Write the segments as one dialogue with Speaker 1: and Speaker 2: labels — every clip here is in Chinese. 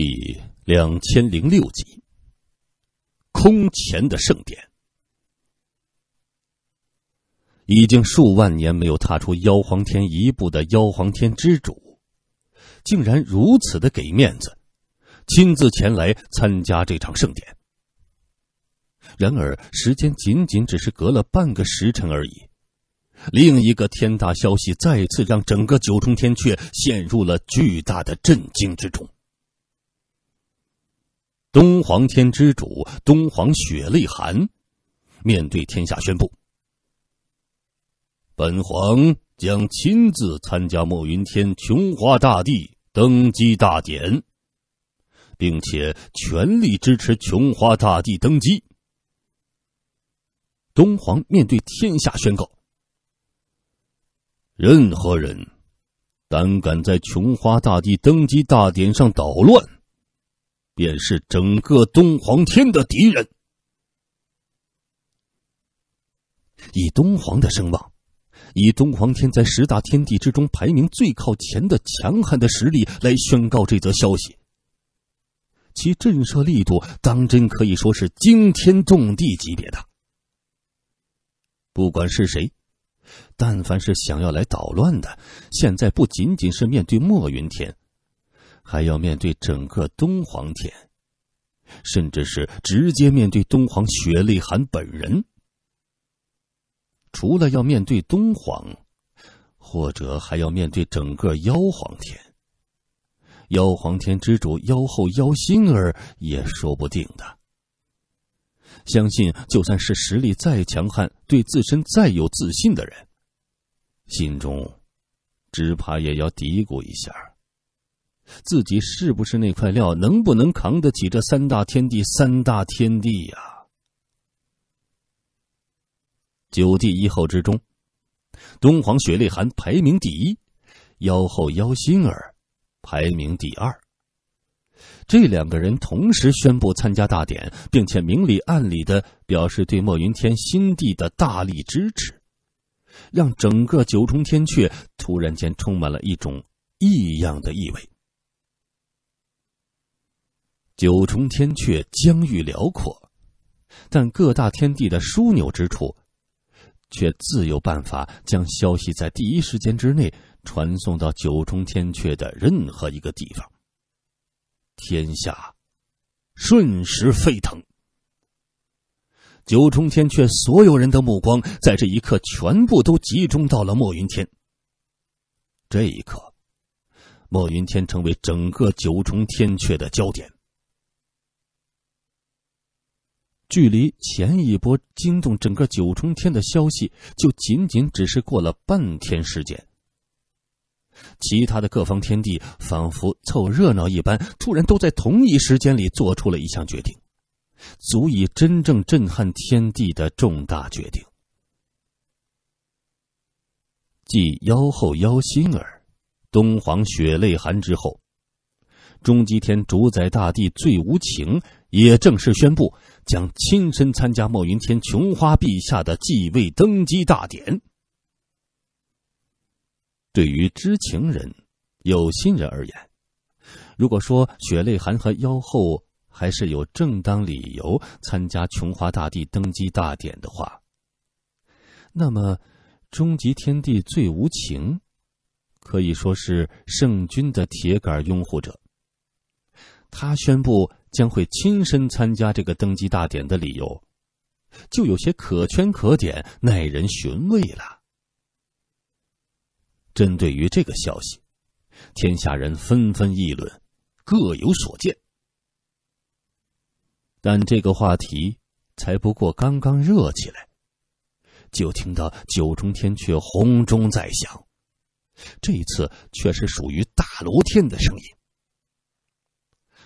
Speaker 1: 第两千零六集，空前的盛典。已经数万年没有踏出妖皇天一步的妖皇天之主，竟然如此的给面子，亲自前来参加这场盛典。然而，时间仅仅只是隔了半个时辰而已，另一个天大消息再次让整个九重天阙陷入了巨大的震惊之中。东皇天之主东皇雪泪寒，面对天下宣布：“本皇将亲自参加墨云天琼花大帝登基大典，并且全力支持琼花大帝登基。”东皇面对天下宣告：“任何人胆敢在琼花大帝登基大典上捣乱！”便是整个东皇天的敌人。以东皇的声望，以东皇天在十大天地之中排名最靠前的强悍的实力来宣告这则消息，其震慑力度当真可以说是惊天动地级别的。不管是谁，但凡是想要来捣乱的，现在不仅仅是面对墨云天。还要面对整个东皇天，甚至是直接面对东皇雪泪寒本人。除了要面对东皇，或者还要面对整个妖皇天。妖皇天之主妖后妖心儿也说不定的。相信就算是实力再强悍、对自身再有自信的人，心中只怕也要嘀咕一下。自己是不是那块料？能不能扛得起这三大天地？三大天地呀！九帝一号之中，东皇雪泪寒排名第一，妖后妖心儿排名第二。这两个人同时宣布参加大典，并且明里暗里的表示对墨云天新帝的大力支持，让整个九重天阙突然间充满了一种异样的意味。九重天阙疆域辽阔，但各大天地的枢纽之处，却自有办法将消息在第一时间之内传送到九重天阙的任何一个地方。天下瞬时沸腾，九重天阙所有人的目光在这一刻全部都集中到了墨云天。这一刻，墨云天成为整个九重天阙的焦点。距离前一波惊动整个九重天的消息，就仅仅只是过了半天时间。其他的各方天地仿佛凑热闹一般，突然都在同一时间里做出了一项决定，足以真正震撼天地的重大决定。继妖后妖心儿、东皇血泪寒之后，终极天主宰大地最无情也正式宣布。将亲身参加墨云天琼花陛下的继位登基大典。对于知情人、有心人而言，如果说血泪寒和妖后还是有正当理由参加琼花大帝登基大典的话，那么终极天帝最无情，可以说是圣君的铁杆拥护者。他宣布。将会亲身参加这个登基大典的理由，就有些可圈可点、耐人寻味了。针对于这个消息，天下人纷纷议论，各有所见。但这个话题才不过刚刚热起来，就听到九重天却洪钟在响，这一次却是属于大罗天的声音。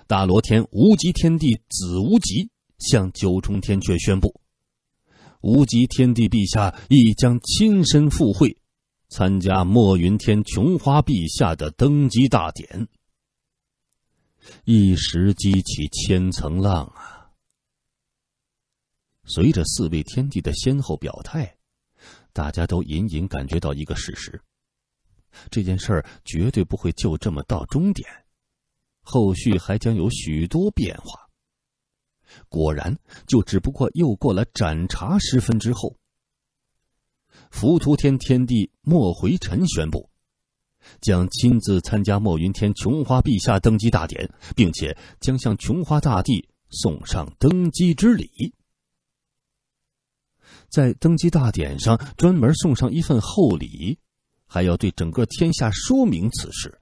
Speaker 1: 大罗天无极天帝子无极向九重天阙宣布：“无极天帝陛下亦将亲身赴会，参加墨云天琼花陛下的登基大典。”一时激起千层浪啊！随着四位天帝的先后表态，大家都隐隐感觉到一个事实：这件事绝对不会就这么到终点。后续还将有许多变化。果然，就只不过又过了盏茶时分之后，浮屠天天帝莫回臣宣布，将亲自参加墨云天琼花陛下登基大典，并且将向琼花大帝送上登基之礼。在登基大典上，专门送上一份厚礼，还要对整个天下说明此事。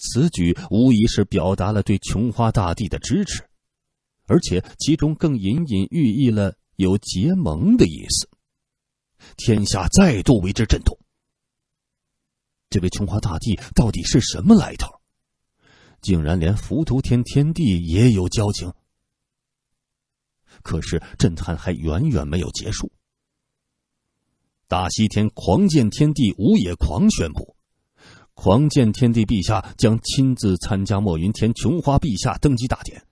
Speaker 1: 此举无疑是表达了对琼花大帝的支持，而且其中更隐隐寓意了有结盟的意思。天下再度为之震动。这位琼花大帝到底是什么来头？竟然连浮屠天天地也有交情。可是震撼还远远没有结束。大西天狂剑天帝吴野狂宣布。狂剑天帝陛下将亲自参加墨云天琼花陛下登基大典。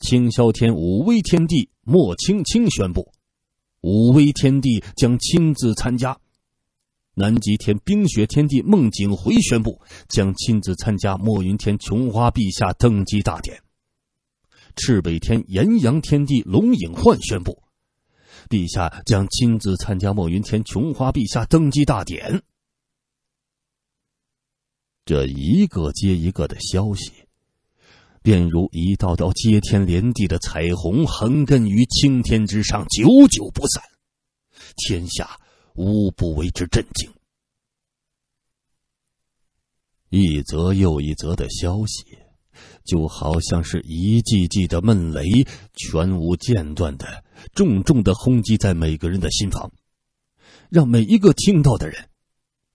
Speaker 1: 青霄天武威天帝莫青青宣布，武威天帝将亲自参加。南极天冰雪天帝孟景回宣布，将亲自参加墨云天琼花陛下登基大典。赤北天炎阳天帝龙影焕宣布，陛下将亲自参加墨云天琼花陛下登基大典。这一个接一个的消息，便如一道道接天连地的彩虹，横亘于青天之上，久久不散。天下无不为之震惊。一则又一则的消息，就好像是一记记的闷雷，全无间断的、重重的轰击在每个人的心房，让每一个听到的人，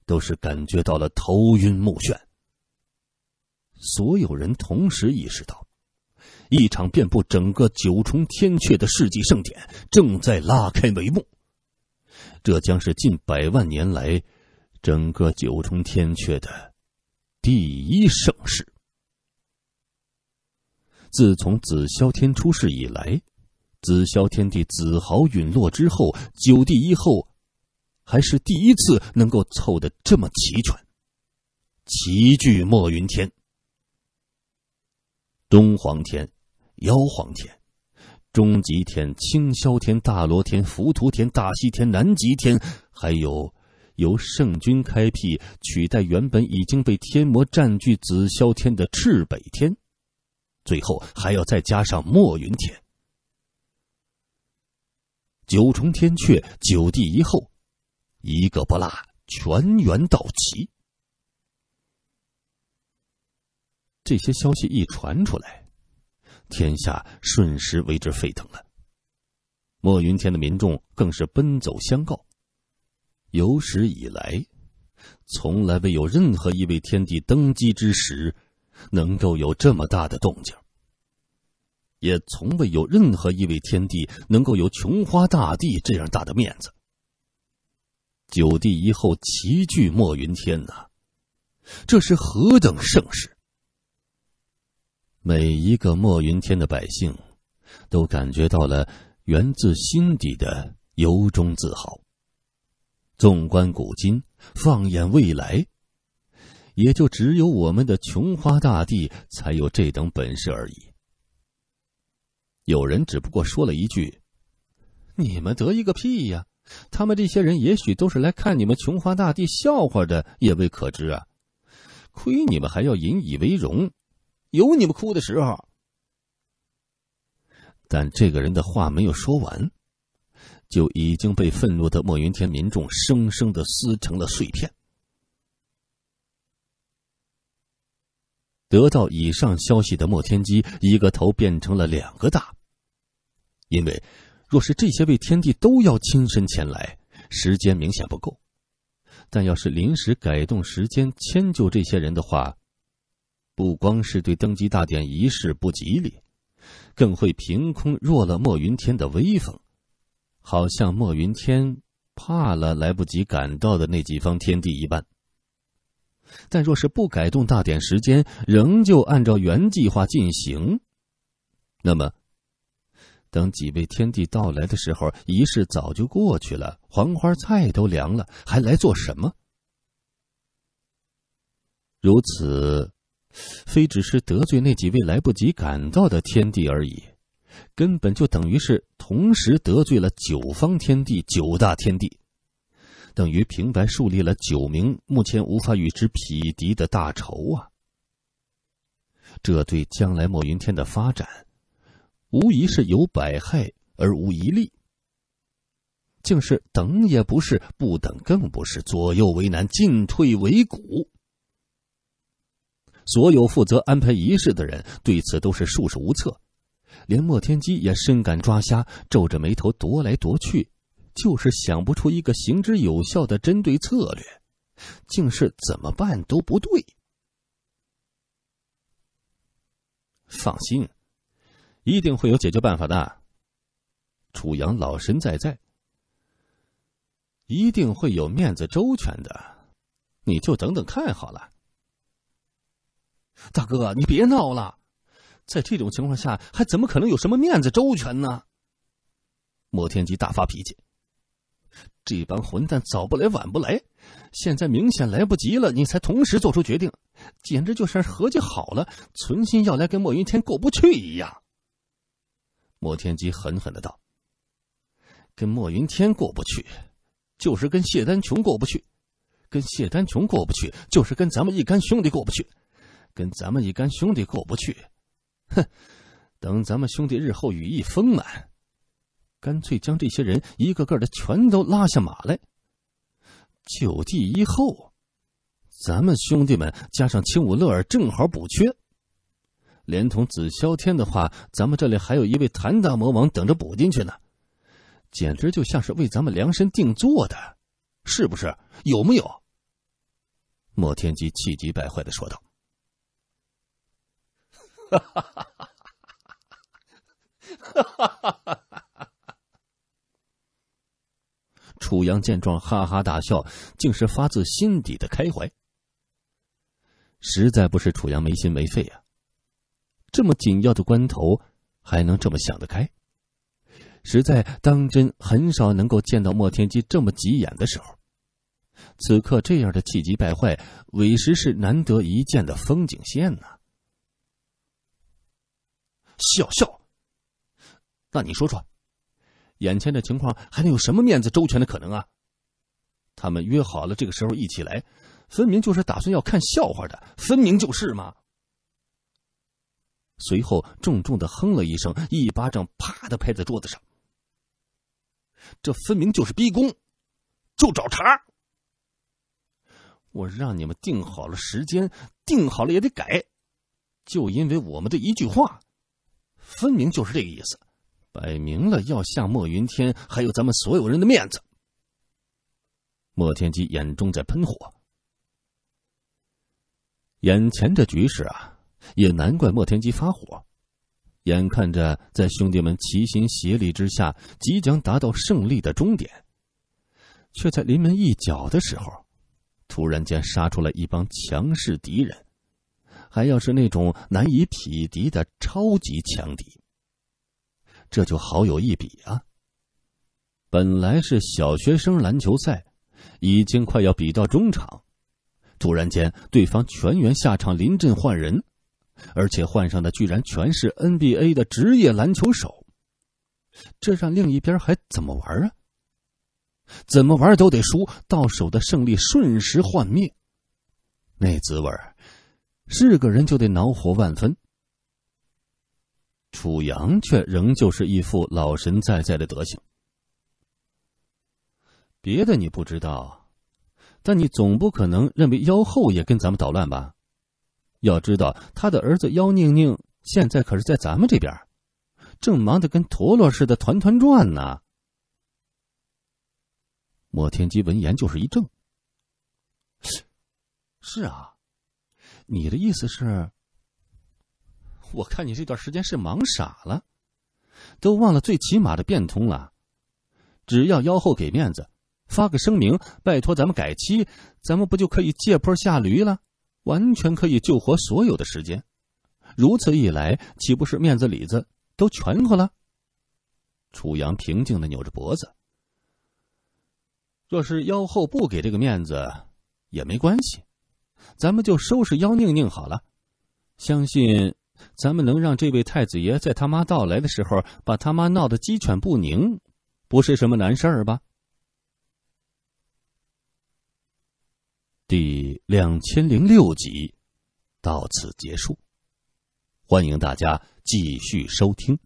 Speaker 1: 都是感觉到了头晕目眩。所有人同时意识到，一场遍布整个九重天阙的世纪盛典正在拉开帷幕。这将是近百万年来整个九重天阙的第一盛世。自从紫霄天出世以来，紫霄天帝子豪陨落之后，九帝一后还是第一次能够凑得这么齐全，齐聚墨云天。东皇天、妖皇天、中极天、青霄天、大罗天、浮屠天、大西天、南极天，还有由圣君开辟、取代原本已经被天魔占据紫霄天的赤北天，最后还要再加上墨云天。九重天阙，九地一后，一个不落，全员到齐。这些消息一传出来，天下瞬时为之沸腾了。墨云天的民众更是奔走相告。有史以来，从来没有任何一位天帝登基之时能够有这么大的动静，也从未有任何一位天帝能够有琼花大帝这样大的面子。九帝一后齐聚墨云天呐，这是何等盛世！每一个墨云天的百姓，都感觉到了源自心底的由衷自豪。纵观古今，放眼未来，也就只有我们的琼花大地才有这等本事而已。有人只不过说了一句：“你们得意个屁呀！他们这些人也许都是来看你们琼花大地笑话的，也未可知啊！亏你们还要引以为荣。”有你们哭的时候，但这个人的话没有说完，就已经被愤怒的墨云天民众生生的撕成了碎片。得到以上消息的莫天机，一个头变成了两个大。因为，若是这些位天帝都要亲身前来，时间明显不够；但要是临时改动时间，迁就这些人的话。不光是对登基大典仪式不吉利，更会凭空弱了墨云天的威风，好像墨云天怕了来不及赶到的那几方天地一般。但若是不改动大典时间，仍旧按照原计划进行，那么等几位天帝到来的时候，仪式早就过去了，黄花菜都凉了，还来做什么？如此。非只是得罪那几位来不及赶到的天地而已，根本就等于是同时得罪了九方天地、九大天地，等于平白树立了九名目前无法与之匹敌的大仇啊！这对将来墨云天的发展，无疑是有百害而无一利。竟是等也不是，不等更不是，左右为难，进退维谷。所有负责安排仪式的人对此都是束手无策，连莫天机也深感抓瞎，皱着眉头踱来踱去，就是想不出一个行之有效的针对策略，竟是怎么办都不对。放心，一定会有解决办法的。楚阳老神在在，一定会有面子周全的，你就等等看好了。大哥，你别闹了，在这种情况下还怎么可能有什么面子周全呢？莫天吉大发脾气，这帮混蛋早不来晚不来，现在明显来不及了。你才同时做出决定，简直就是合计好了，存心要来跟莫云天过不去一样。莫天吉狠狠的道：“跟莫云天过不去，就是跟谢丹琼过不去；跟谢丹琼过不去，就是跟咱们一干兄弟过不去。”跟咱们一干兄弟过不去，哼！等咱们兄弟日后羽翼丰满，干脆将这些人一个个的全都拉下马来，九弟一后，咱们兄弟们加上青武乐儿正好补缺，连同紫霄天的话，咱们这里还有一位谭大魔王等着补进去呢，简直就像是为咱们量身定做的，是不是？有木有？莫天机气急败坏的说道。哈哈哈哈哈！哈哈哈哈哈！楚阳见状，哈哈大笑，竟是发自心底的开怀。实在不是楚阳没心没肺呀，这么紧要的关头，还能这么想得开。实在当真很少能够见到莫天机这么急眼的时候，此刻这样的气急败坏，委实是难得一见的风景线呢。笑笑，那你说说，眼前的情况还能有什么面子周全的可能啊？他们约好了这个时候一起来，分明就是打算要看笑话的，分明就是嘛。随后重重的哼了一声，一巴掌啪的拍在桌子上。这分明就是逼宫，就找茬。我让你们定好了时间，定好了也得改，就因为我们的一句话。分明就是这个意思，摆明了要下莫云天，还有咱们所有人的面子。莫天机眼中在喷火。眼前这局势啊，也难怪莫天机发火。眼看着在兄弟们齐心协力之下，即将达到胜利的终点，却在临门一脚的时候，突然间杀出来一帮强势敌人。还要是那种难以匹敌的超级强敌，这就好有一比啊！本来是小学生篮球赛，已经快要比到中场，突然间对方全员下场临阵换人，而且换上的居然全是 NBA 的职业篮球手，这让另一边还怎么玩啊？怎么玩都得输，到手的胜利瞬时幻灭，那滋味儿。是个人就得恼火万分，楚阳却仍旧是一副老神在在的德行。别的你不知道，但你总不可能认为妖后也跟咱们捣乱吧？要知道，他的儿子妖宁宁现在可是在咱们这边，正忙得跟陀螺似的团团转呢。莫天机闻言就是一怔：“是，啊。”你的意思是，我看你这段时间是忙傻了，都忘了最起码的变通了。只要妖后给面子，发个声明，拜托咱们改期，咱们不就可以借坡下驴了？完全可以救活所有的时间。如此一来，岂不是面子里子都全乎了？楚阳平静的扭着脖子。若是妖后不给这个面子，也没关系。咱们就收拾妖宁宁好了，相信咱们能让这位太子爷在他妈到来的时候把他妈闹得鸡犬不宁，不是什么难事儿吧？第两千零六集到此结束，欢迎大家继续收听。